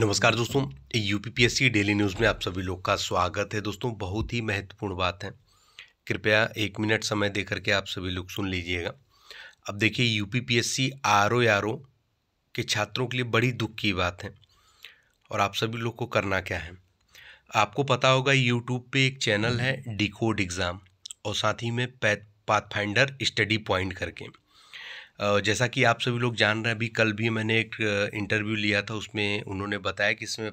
नमस्कार दोस्तों UPPSC daily news में आप सभी लोग का स्वागत है दोस्तों बहुत ही महत्वपूर्ण बात है कृपया एक मिनट समय दे करके आप सभी लोग सुन लीजिएगा अब देखिए यूपीपीएससी आरओ आरओ के छात्रों के लिए बड़ी दुख की बात है और आप सभी लोग को करना क्या है आपको पता होगा यूट्यूब पे एक चैनल है डिकोड एग्ज़ाम और साथ ही में पैथ पाथफाइंडर स्टडी पॉइंट करके जैसा कि आप सभी लोग जान रहे हैं अभी कल भी मैंने एक इंटरव्यू लिया था उसमें उन्होंने बताया कि इसमें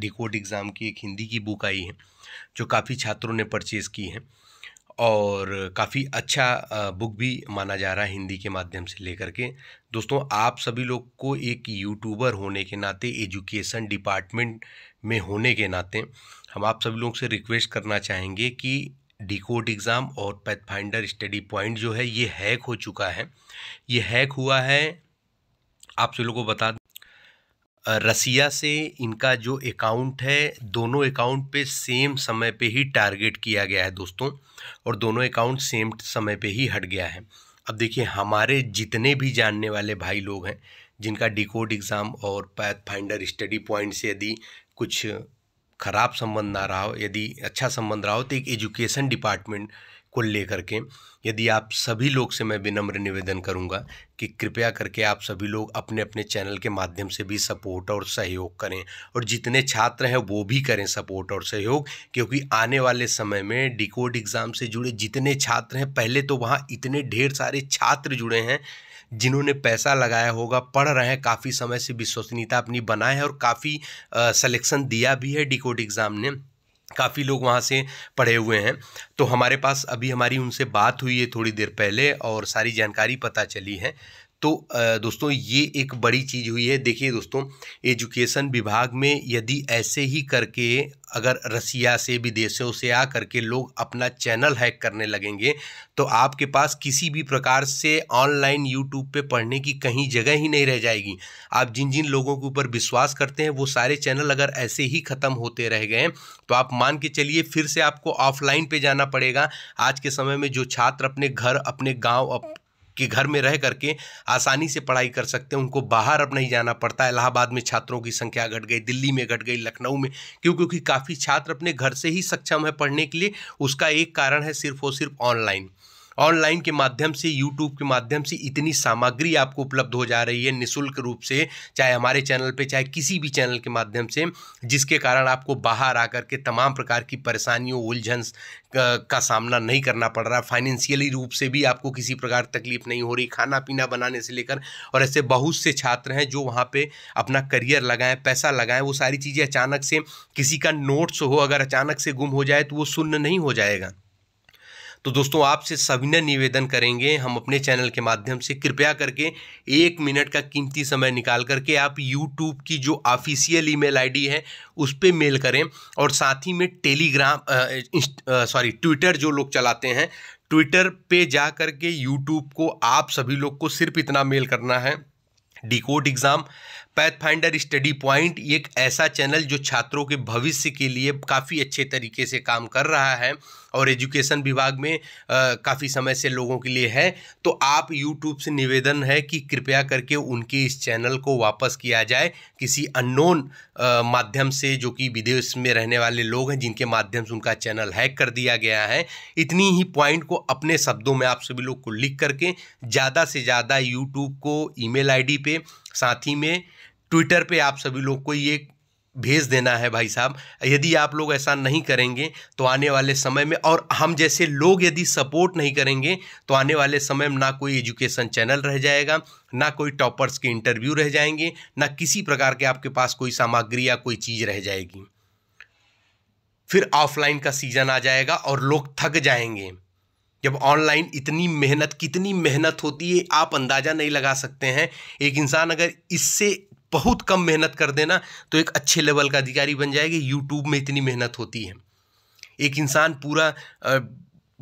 डिकोड एग्ज़ाम की एक हिंदी की बुक आई है जो काफ़ी छात्रों ने परचेज़ की है और काफ़ी अच्छा बुक भी माना जा रहा है हिंदी के माध्यम से लेकर के दोस्तों आप सभी लोग को एक यूट्यूबर होने के नाते एजुकेशन डिपार्टमेंट में होने के नाते हम आप सभी लोगों से रिक्वेस्ट करना चाहेंगे कि डिकोड एग्ज़ाम और पैथफाइंडर स्टडी पॉइंट जो है ये हैक हो चुका है ये हैक हुआ है आप सभी लोगों को बता रसिया से इनका जो अकाउंट है दोनों अकाउंट पे सेम समय पे ही टारगेट किया गया है दोस्तों और दोनों अकाउंट सेम समय पे ही हट गया है अब देखिए हमारे जितने भी जानने वाले भाई लोग हैं जिनका डिकोड एग्ज़ाम और पैथ फाइंडर स्टडी पॉइंट से यदि कुछ ख़राब संबंध ना रहा हो यदि अच्छा संबंध रहा हो तो एक एजुकेशन डिपार्टमेंट को लेकर के यदि आप सभी लोग से मैं विनम्र निवेदन करूंगा कि कृपया करके आप सभी लोग अपने अपने चैनल के माध्यम से भी सपोर्ट और सहयोग करें और जितने छात्र हैं वो भी करें सपोर्ट और सहयोग क्योंकि आने वाले समय में डिकोड एग्ज़ाम से जुड़े जितने छात्र हैं पहले तो वहाँ इतने ढेर सारे छात्र जुड़े हैं जिन्होंने पैसा लगाया होगा पढ़ रहे हैं काफ़ी समय से विश्वसनीयता अपनी बनाए हैं और काफ़ी सलेक्शन दिया भी है डी एग्ज़ाम ने काफ़ी लोग वहाँ से पढ़े हुए हैं तो हमारे पास अभी हमारी उनसे बात हुई है थोड़ी देर पहले और सारी जानकारी पता चली है तो दोस्तों ये एक बड़ी चीज़ हुई है देखिए दोस्तों एजुकेशन विभाग में यदि ऐसे ही करके अगर रसिया से विदेशों से आ करके लोग अपना चैनल हैक करने लगेंगे तो आपके पास किसी भी प्रकार से ऑनलाइन यूट्यूब पे पढ़ने की कहीं जगह ही नहीं रह जाएगी आप जिन जिन लोगों के ऊपर विश्वास करते हैं वो सारे चैनल अगर ऐसे ही ख़त्म होते रह गए तो आप मान के चलिए फिर से आपको ऑफलाइन पर जाना पड़ेगा आज के समय में जो छात्र अपने घर अपने गाँव कि घर में रह करके आसानी से पढ़ाई कर सकते हैं उनको बाहर अब नहीं जाना पड़ता है इलाहाबाद में छात्रों की संख्या घट गई दिल्ली में घट गई लखनऊ में क्यों क्योंकि काफ़ी छात्र अपने घर से ही सक्षम है पढ़ने के लिए उसका एक कारण है सिर्फ और सिर्फ ऑनलाइन ऑनलाइन के माध्यम से यूट्यूब के माध्यम से इतनी सामग्री आपको उपलब्ध हो जा रही है निःशुल्क रूप से चाहे हमारे चैनल पर चाहे किसी भी चैनल के माध्यम से जिसके कारण आपको बाहर आकर के तमाम प्रकार की परेशानियों उलझन का सामना नहीं करना पड़ रहा फाइनेंशियली रूप से भी आपको किसी प्रकार तकलीफ नहीं हो रही खाना पीना बनाने से लेकर और ऐसे बहुत से छात्र हैं जो वहाँ पे अपना करियर लगाएं पैसा लगाएं वो सारी चीज़ें अचानक से किसी का नोट्स हो अगर अचानक से गुम हो जाए तो वो शून्य नहीं हो जाएगा तो दोस्तों आपसे सभी ने निवेदन करेंगे हम अपने चैनल के माध्यम से कृपया करके एक मिनट का कीमती समय निकाल करके आप यूट्यूब की जो ऑफिशियल ईमेल आईडी है उस पर मेल करें और साथ ही में टेलीग्राम सॉरी ट्विटर जो लोग चलाते हैं ट्विटर पे जा करके यूट्यूब को आप सभी लोग को सिर्फ इतना मेल करना है decode exam pathfinder study point एक ऐसा चैनल जो छात्रों के भविष्य के लिए काफ़ी अच्छे तरीके से काम कर रहा है और एजुकेशन विभाग में काफ़ी समय से लोगों के लिए है तो आप यूट्यूब से निवेदन है कि कृपया करके उनके इस चैनल को वापस किया जाए किसी अननोन माध्यम से जो कि विदेश में रहने वाले लोग हैं जिनके माध्यम से उनका चैनल हैक कर दिया गया है इतनी ही पॉइंट को अपने शब्दों में आप सभी लोग को लिख करके ज़्यादा से ज़्यादा यूट्यूब को ई मेल पे साथ ही में ट्विटर पे आप सभी लोग को ये भेज देना है भाई साहब यदि आप लोग ऐसा नहीं करेंगे तो आने वाले समय में और हम जैसे लोग यदि सपोर्ट नहीं करेंगे तो आने वाले समय में ना कोई एजुकेशन चैनल रह जाएगा ना कोई टॉपर्स के इंटरव्यू रह जाएंगे ना किसी प्रकार के आपके पास कोई सामग्री या कोई चीज़ रह जाएगी फिर ऑफलाइन का सीज़न आ जाएगा और लोग थक जाएंगे जब ऑनलाइन इतनी मेहनत कितनी मेहनत होती है आप अंदाज़ा नहीं लगा सकते हैं एक इंसान अगर इससे बहुत कम मेहनत कर देना तो एक अच्छे लेवल का अधिकारी बन जाएगी यूट्यूब में इतनी मेहनत होती है एक इंसान पूरा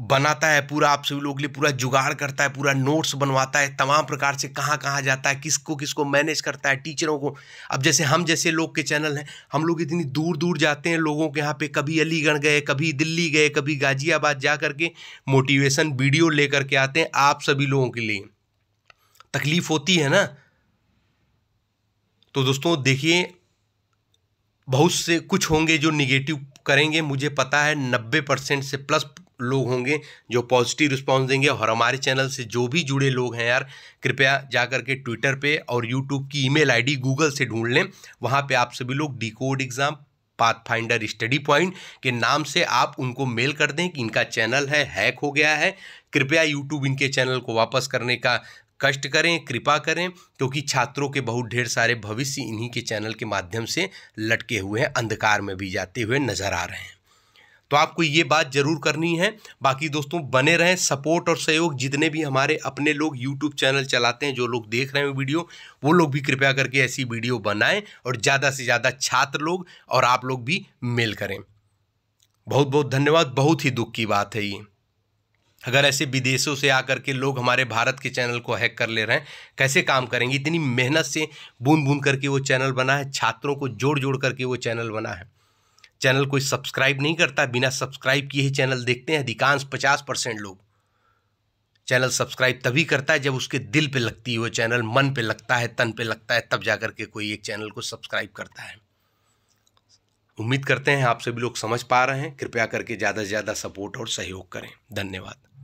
बनाता है पूरा आप सभी लोगों के लिए पूरा जुगाड़ करता है पूरा नोट्स बनवाता है तमाम प्रकार से कहाँ कहाँ जाता है किसको किसको मैनेज करता है टीचरों को अब जैसे हम जैसे लोग के चैनल हैं हम लोग इतनी दूर दूर जाते हैं लोगों के यहाँ पे कभी अलीगढ़ गए कभी दिल्ली गए कभी गाजियाबाद जा करके मोटिवेशन वीडियो ले करके आते हैं आप सभी लोगों के लिए तकलीफ़ होती है ना तो दोस्तों देखिए बहुत से कुछ होंगे जो निगेटिव करेंगे मुझे पता है नब्बे परसेंट से प्लस लोग होंगे जो पॉजिटिव रिस्पांस देंगे और हमारे चैनल से जो भी जुड़े लोग हैं यार कृपया जा कर के ट्विटर पे और यूट्यूब की ईमेल आईडी गूगल से ढूंढ लें वहाँ पे आप सभी लोग decode exam path finder study point के नाम से आप उनको मेल कर दें कि इनका चैनल है हैक हो गया है कृपया यूट्यूब इनके चैनल को वापस करने का कष्ट करें कृपा करें क्योंकि छात्रों के बहुत ढेर सारे भविष्य इन्हीं के चैनल के माध्यम से लटके हुए हैं अंधकार में भी जाते हुए नजर आ रहे हैं तो आपको ये बात जरूर करनी है बाकी दोस्तों बने रहें सपोर्ट और सहयोग जितने भी हमारे अपने लोग यूट्यूब चैनल चलाते हैं जो लोग देख रहे हैं वीडियो वो लोग भी कृपया करके ऐसी वीडियो बनाएं और ज़्यादा से ज़्यादा छात्र लोग और आप लोग भी मेल करें बहुत बहुत धन्यवाद बहुत ही दुख की बात है ये अगर ऐसे विदेशों से आकर के लोग हमारे भारत के चैनल को हैक कर ले रहे हैं कैसे काम करेंगे इतनी मेहनत से बूंद बूंद करके वो चैनल बना है छात्रों को जोड़ जोड़ करके वो चैनल बना है चैनल कोई सब्सक्राइब नहीं करता बिना सब्सक्राइब किए चैनल देखते हैं अधिकांश पचास परसेंट लोग चैनल सब्सक्राइब तभी करता है जब उसके दिल पे लगती है वो चैनल मन पे लगता है तन पे लगता है तब जा के कोई एक चैनल को सब्सक्राइब करता है उम्मीद करते हैं आप सभी लोग समझ पा रहे हैं कृपया करके ज़्यादा से ज़्यादा सपोर्ट और सहयोग करें धन्यवाद